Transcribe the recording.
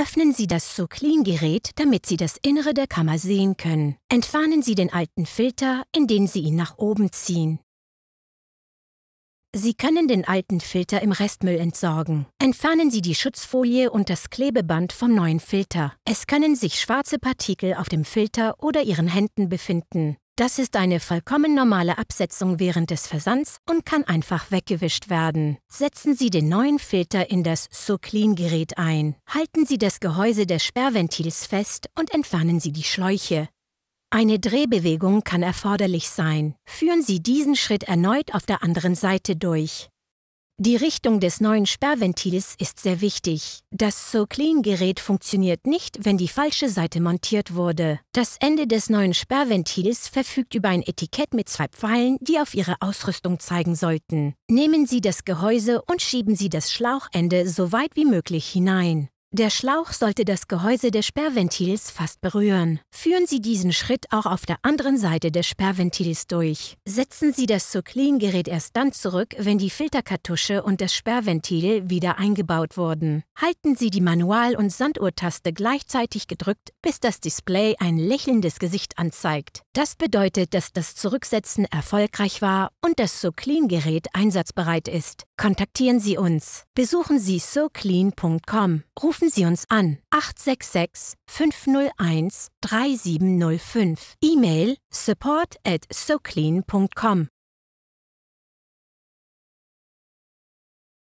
Öffnen Sie das Soklin-Gerät, damit Sie das Innere der Kammer sehen können. Entfernen Sie den alten Filter, indem Sie ihn nach oben ziehen. Sie können den alten Filter im Restmüll entsorgen. Entfernen Sie die Schutzfolie und das Klebeband vom neuen Filter. Es können sich schwarze Partikel auf dem Filter oder Ihren Händen befinden. Das ist eine vollkommen normale Absetzung während des Versands und kann einfach weggewischt werden. Setzen Sie den neuen Filter in das SoClean-Gerät ein. Halten Sie das Gehäuse des Sperrventils fest und entfernen Sie die Schläuche. Eine Drehbewegung kann erforderlich sein. Führen Sie diesen Schritt erneut auf der anderen Seite durch. Die Richtung des neuen Sperrventils ist sehr wichtig. Das soclean gerät funktioniert nicht, wenn die falsche Seite montiert wurde. Das Ende des neuen Sperrventils verfügt über ein Etikett mit zwei Pfeilen, die auf Ihre Ausrüstung zeigen sollten. Nehmen Sie das Gehäuse und schieben Sie das Schlauchende so weit wie möglich hinein. Der Schlauch sollte das Gehäuse des Sperrventils fast berühren. Führen Sie diesen Schritt auch auf der anderen Seite des Sperrventils durch. Setzen Sie das soclean gerät erst dann zurück, wenn die Filterkartusche und das Sperrventil wieder eingebaut wurden. Halten Sie die Manual- und Sanduhrtaste gleichzeitig gedrückt, bis das Display ein lächelndes Gesicht anzeigt. Das bedeutet, dass das Zurücksetzen erfolgreich war und das SoClean-Gerät einsatzbereit ist. Kontaktieren Sie uns. Besuchen Sie soclean.com. Rufen Rufen Sie uns an 866 501 3705. E-Mail support at soclean.com.